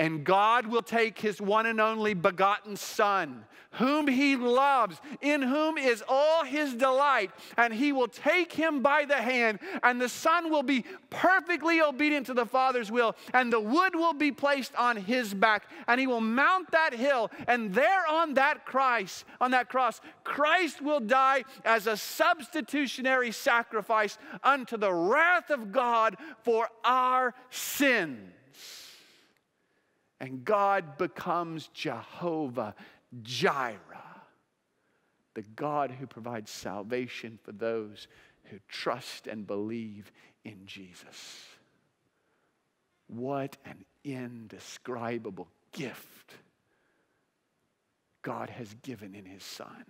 And God will take his one and only begotten Son, whom he loves, in whom is all his delight, and he will take him by the hand, and the Son will be perfectly obedient to the Father's will, and the wood will be placed on his back, and he will mount that hill, and there on that Christ, on that cross, Christ will die as a substitutionary sacrifice unto the wrath of God for our sin. And God becomes Jehovah Jireh, the God who provides salvation for those who trust and believe in Jesus. What an indescribable gift God has given in His Son.